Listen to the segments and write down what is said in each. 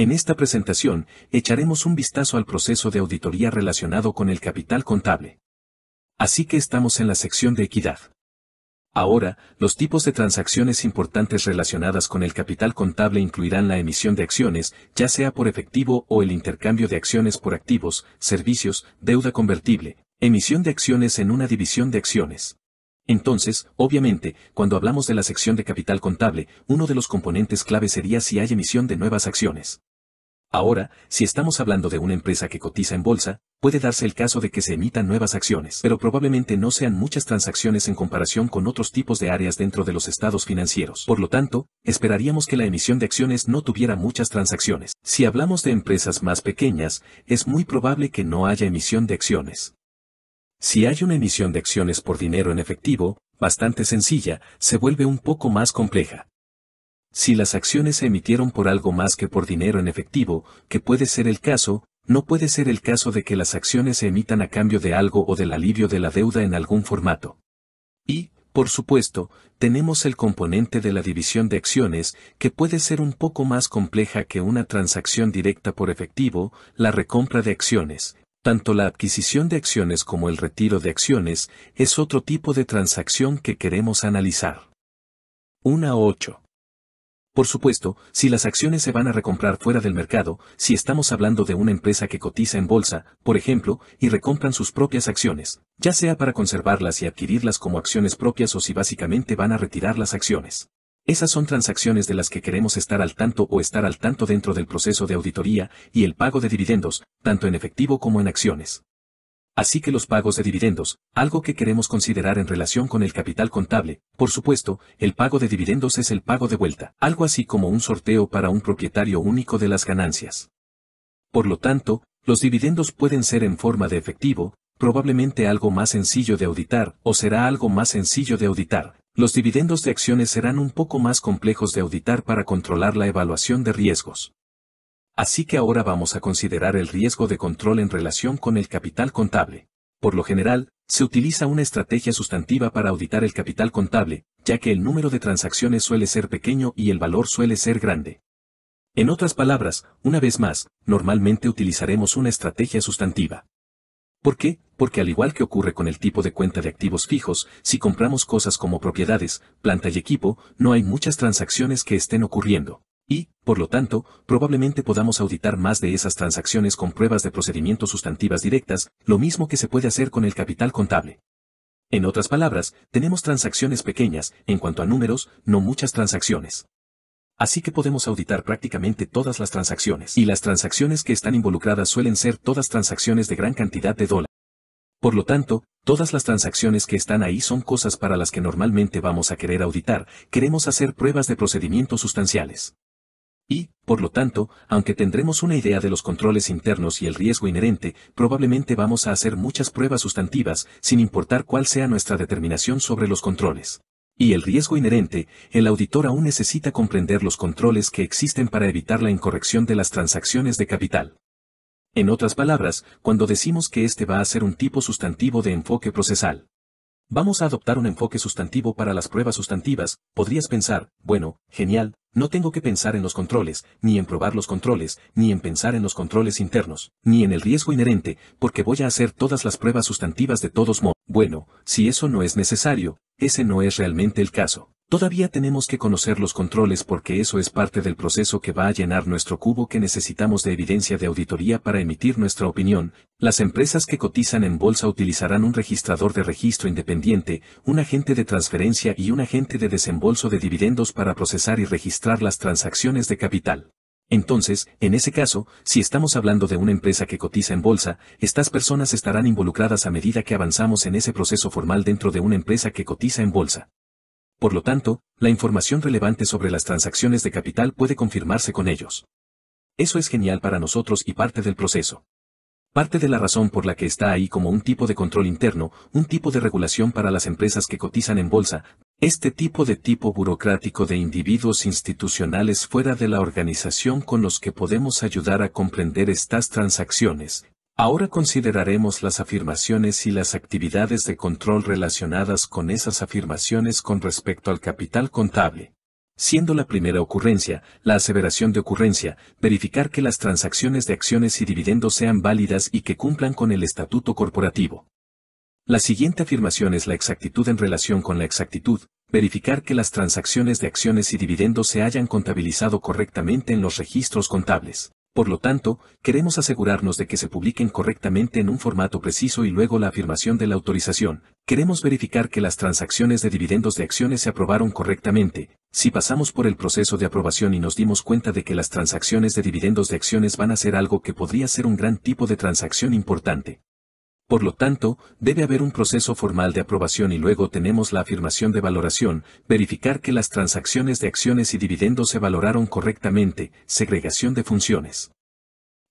En esta presentación, echaremos un vistazo al proceso de auditoría relacionado con el capital contable. Así que estamos en la sección de equidad. Ahora, los tipos de transacciones importantes relacionadas con el capital contable incluirán la emisión de acciones, ya sea por efectivo o el intercambio de acciones por activos, servicios, deuda convertible, emisión de acciones en una división de acciones. Entonces, obviamente, cuando hablamos de la sección de capital contable, uno de los componentes clave sería si hay emisión de nuevas acciones. Ahora, si estamos hablando de una empresa que cotiza en bolsa, puede darse el caso de que se emitan nuevas acciones, pero probablemente no sean muchas transacciones en comparación con otros tipos de áreas dentro de los estados financieros. Por lo tanto, esperaríamos que la emisión de acciones no tuviera muchas transacciones. Si hablamos de empresas más pequeñas, es muy probable que no haya emisión de acciones. Si hay una emisión de acciones por dinero en efectivo, bastante sencilla, se vuelve un poco más compleja. Si las acciones se emitieron por algo más que por dinero en efectivo, que puede ser el caso, no puede ser el caso de que las acciones se emitan a cambio de algo o del alivio de la deuda en algún formato. Y, por supuesto, tenemos el componente de la división de acciones, que puede ser un poco más compleja que una transacción directa por efectivo, la recompra de acciones. Tanto la adquisición de acciones como el retiro de acciones es otro tipo de transacción que queremos analizar. 1 a por supuesto, si las acciones se van a recomprar fuera del mercado, si estamos hablando de una empresa que cotiza en bolsa, por ejemplo, y recompran sus propias acciones, ya sea para conservarlas y adquirirlas como acciones propias o si básicamente van a retirar las acciones. Esas son transacciones de las que queremos estar al tanto o estar al tanto dentro del proceso de auditoría y el pago de dividendos, tanto en efectivo como en acciones. Así que los pagos de dividendos, algo que queremos considerar en relación con el capital contable, por supuesto, el pago de dividendos es el pago de vuelta, algo así como un sorteo para un propietario único de las ganancias. Por lo tanto, los dividendos pueden ser en forma de efectivo, probablemente algo más sencillo de auditar, o será algo más sencillo de auditar. Los dividendos de acciones serán un poco más complejos de auditar para controlar la evaluación de riesgos. Así que ahora vamos a considerar el riesgo de control en relación con el capital contable. Por lo general, se utiliza una estrategia sustantiva para auditar el capital contable, ya que el número de transacciones suele ser pequeño y el valor suele ser grande. En otras palabras, una vez más, normalmente utilizaremos una estrategia sustantiva. ¿Por qué? Porque al igual que ocurre con el tipo de cuenta de activos fijos, si compramos cosas como propiedades, planta y equipo, no hay muchas transacciones que estén ocurriendo. Y, por lo tanto, probablemente podamos auditar más de esas transacciones con pruebas de procedimientos sustantivas directas, lo mismo que se puede hacer con el capital contable. En otras palabras, tenemos transacciones pequeñas, en cuanto a números, no muchas transacciones. Así que podemos auditar prácticamente todas las transacciones. Y las transacciones que están involucradas suelen ser todas transacciones de gran cantidad de dólares. Por lo tanto, todas las transacciones que están ahí son cosas para las que normalmente vamos a querer auditar, queremos hacer pruebas de procedimientos sustanciales y, por lo tanto, aunque tendremos una idea de los controles internos y el riesgo inherente, probablemente vamos a hacer muchas pruebas sustantivas, sin importar cuál sea nuestra determinación sobre los controles. Y el riesgo inherente, el auditor aún necesita comprender los controles que existen para evitar la incorrección de las transacciones de capital. En otras palabras, cuando decimos que este va a ser un tipo sustantivo de enfoque procesal, Vamos a adoptar un enfoque sustantivo para las pruebas sustantivas, podrías pensar, bueno, genial, no tengo que pensar en los controles, ni en probar los controles, ni en pensar en los controles internos, ni en el riesgo inherente, porque voy a hacer todas las pruebas sustantivas de todos modos. Bueno, si eso no es necesario, ese no es realmente el caso. Todavía tenemos que conocer los controles porque eso es parte del proceso que va a llenar nuestro cubo que necesitamos de evidencia de auditoría para emitir nuestra opinión. Las empresas que cotizan en bolsa utilizarán un registrador de registro independiente, un agente de transferencia y un agente de desembolso de dividendos para procesar y registrar las transacciones de capital. Entonces, en ese caso, si estamos hablando de una empresa que cotiza en bolsa, estas personas estarán involucradas a medida que avanzamos en ese proceso formal dentro de una empresa que cotiza en bolsa. Por lo tanto, la información relevante sobre las transacciones de capital puede confirmarse con ellos. Eso es genial para nosotros y parte del proceso. Parte de la razón por la que está ahí como un tipo de control interno, un tipo de regulación para las empresas que cotizan en bolsa, este tipo de tipo burocrático de individuos institucionales fuera de la organización con los que podemos ayudar a comprender estas transacciones, Ahora consideraremos las afirmaciones y las actividades de control relacionadas con esas afirmaciones con respecto al capital contable. Siendo la primera ocurrencia, la aseveración de ocurrencia, verificar que las transacciones de acciones y dividendos sean válidas y que cumplan con el estatuto corporativo. La siguiente afirmación es la exactitud en relación con la exactitud, verificar que las transacciones de acciones y dividendos se hayan contabilizado correctamente en los registros contables. Por lo tanto, queremos asegurarnos de que se publiquen correctamente en un formato preciso y luego la afirmación de la autorización. Queremos verificar que las transacciones de dividendos de acciones se aprobaron correctamente. Si pasamos por el proceso de aprobación y nos dimos cuenta de que las transacciones de dividendos de acciones van a ser algo que podría ser un gran tipo de transacción importante, por lo tanto, debe haber un proceso formal de aprobación y luego tenemos la afirmación de valoración, verificar que las transacciones de acciones y dividendos se valoraron correctamente, segregación de funciones.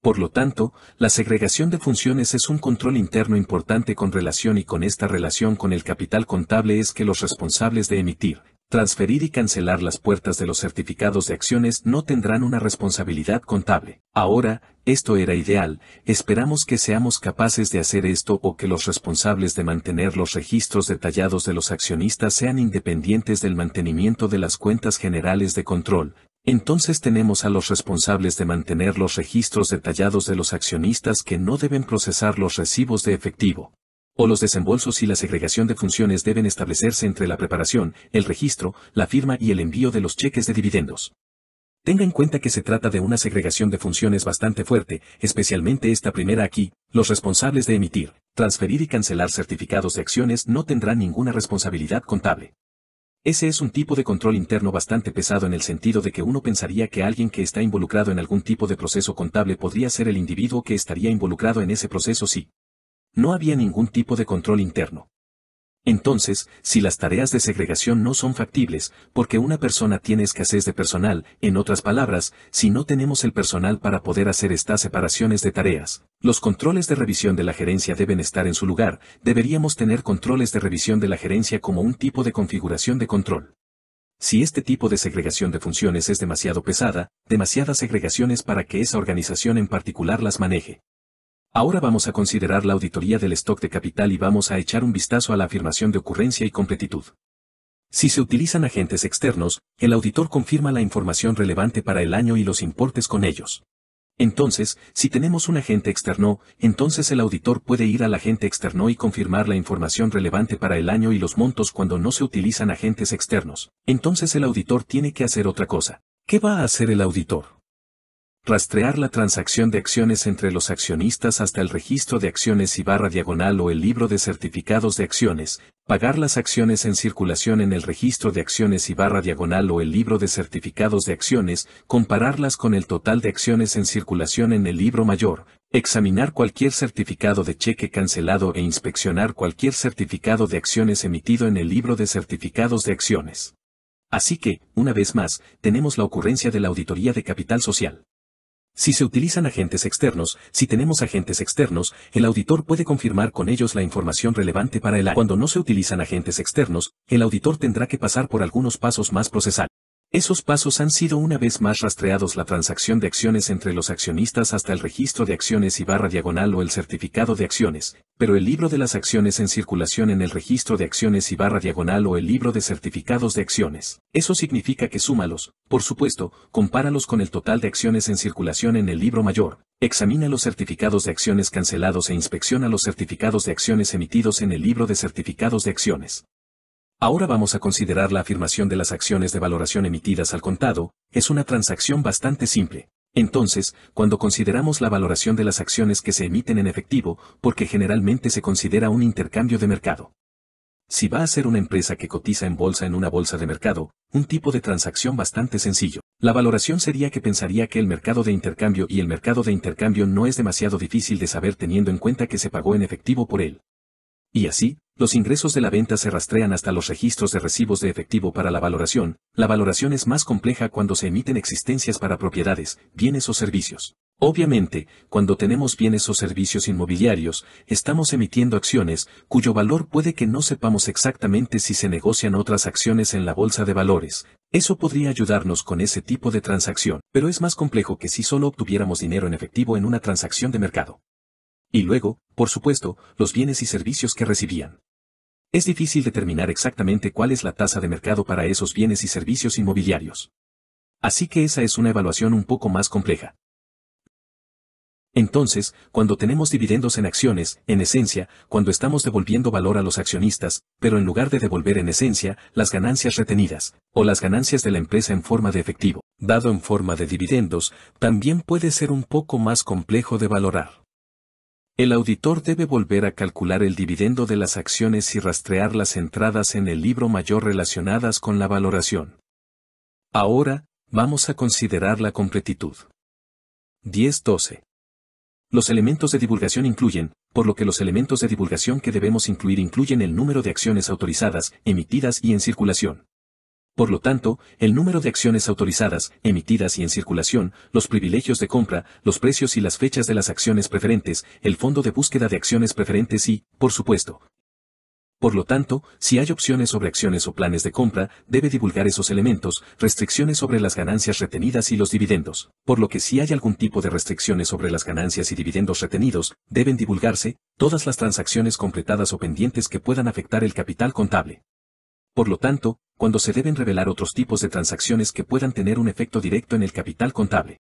Por lo tanto, la segregación de funciones es un control interno importante con relación y con esta relación con el capital contable es que los responsables de emitir, transferir y cancelar las puertas de los certificados de acciones no tendrán una responsabilidad contable. Ahora, esto era ideal, esperamos que seamos capaces de hacer esto o que los responsables de mantener los registros detallados de los accionistas sean independientes del mantenimiento de las cuentas generales de control. Entonces tenemos a los responsables de mantener los registros detallados de los accionistas que no deben procesar los recibos de efectivo o los desembolsos y la segregación de funciones deben establecerse entre la preparación, el registro, la firma y el envío de los cheques de dividendos. Tenga en cuenta que se trata de una segregación de funciones bastante fuerte, especialmente esta primera aquí, los responsables de emitir, transferir y cancelar certificados de acciones no tendrán ninguna responsabilidad contable. Ese es un tipo de control interno bastante pesado en el sentido de que uno pensaría que alguien que está involucrado en algún tipo de proceso contable podría ser el individuo que estaría involucrado en ese proceso sí no había ningún tipo de control interno. Entonces, si las tareas de segregación no son factibles, porque una persona tiene escasez de personal, en otras palabras, si no tenemos el personal para poder hacer estas separaciones de tareas, los controles de revisión de la gerencia deben estar en su lugar, deberíamos tener controles de revisión de la gerencia como un tipo de configuración de control. Si este tipo de segregación de funciones es demasiado pesada, demasiadas segregaciones para que esa organización en particular las maneje. Ahora vamos a considerar la auditoría del stock de capital y vamos a echar un vistazo a la afirmación de ocurrencia y completitud. Si se utilizan agentes externos, el auditor confirma la información relevante para el año y los importes con ellos. Entonces, si tenemos un agente externo, entonces el auditor puede ir al agente externo y confirmar la información relevante para el año y los montos cuando no se utilizan agentes externos. Entonces el auditor tiene que hacer otra cosa. ¿Qué va a hacer el auditor? Rastrear la transacción de acciones entre los accionistas hasta el registro de acciones y barra diagonal o el libro de certificados de acciones, pagar las acciones en circulación en el registro de acciones y barra diagonal o el libro de certificados de acciones, compararlas con el total de acciones en circulación en el libro mayor, examinar cualquier certificado de cheque cancelado e inspeccionar cualquier certificado de acciones emitido en el libro de certificados de acciones. Así que, una vez más, tenemos la ocurrencia de la auditoría de capital social. Si se utilizan agentes externos, si tenemos agentes externos, el auditor puede confirmar con ellos la información relevante para el año. Cuando no se utilizan agentes externos, el auditor tendrá que pasar por algunos pasos más procesales. Esos pasos han sido una vez más rastreados la transacción de acciones entre los accionistas hasta el registro de acciones y barra diagonal o el certificado de acciones, pero el libro de las acciones en circulación en el registro de acciones y barra diagonal o el libro de certificados de acciones. Eso significa que súmalos, por supuesto, compáralos con el total de acciones en circulación en el libro mayor, examina los certificados de acciones cancelados e inspecciona los certificados de acciones emitidos en el libro de certificados de acciones. Ahora vamos a considerar la afirmación de las acciones de valoración emitidas al contado, es una transacción bastante simple. Entonces, cuando consideramos la valoración de las acciones que se emiten en efectivo, porque generalmente se considera un intercambio de mercado. Si va a ser una empresa que cotiza en bolsa en una bolsa de mercado, un tipo de transacción bastante sencillo. La valoración sería que pensaría que el mercado de intercambio y el mercado de intercambio no es demasiado difícil de saber teniendo en cuenta que se pagó en efectivo por él. Y así, los ingresos de la venta se rastrean hasta los registros de recibos de efectivo para la valoración. La valoración es más compleja cuando se emiten existencias para propiedades, bienes o servicios. Obviamente, cuando tenemos bienes o servicios inmobiliarios, estamos emitiendo acciones cuyo valor puede que no sepamos exactamente si se negocian otras acciones en la bolsa de valores. Eso podría ayudarnos con ese tipo de transacción, pero es más complejo que si solo obtuviéramos dinero en efectivo en una transacción de mercado. Y luego, por supuesto, los bienes y servicios que recibían. Es difícil determinar exactamente cuál es la tasa de mercado para esos bienes y servicios inmobiliarios. Así que esa es una evaluación un poco más compleja. Entonces, cuando tenemos dividendos en acciones, en esencia, cuando estamos devolviendo valor a los accionistas, pero en lugar de devolver en esencia las ganancias retenidas, o las ganancias de la empresa en forma de efectivo, dado en forma de dividendos, también puede ser un poco más complejo de valorar. El auditor debe volver a calcular el dividendo de las acciones y rastrear las entradas en el libro mayor relacionadas con la valoración. Ahora, vamos a considerar la completitud. 10.12. Los elementos de divulgación incluyen, por lo que los elementos de divulgación que debemos incluir incluyen el número de acciones autorizadas, emitidas y en circulación. Por lo tanto, el número de acciones autorizadas, emitidas y en circulación, los privilegios de compra, los precios y las fechas de las acciones preferentes, el fondo de búsqueda de acciones preferentes y, por supuesto, por lo tanto, si hay opciones sobre acciones o planes de compra, debe divulgar esos elementos, restricciones sobre las ganancias retenidas y los dividendos. Por lo que si hay algún tipo de restricciones sobre las ganancias y dividendos retenidos, deben divulgarse todas las transacciones completadas o pendientes que puedan afectar el capital contable. Por lo tanto, cuando se deben revelar otros tipos de transacciones que puedan tener un efecto directo en el capital contable.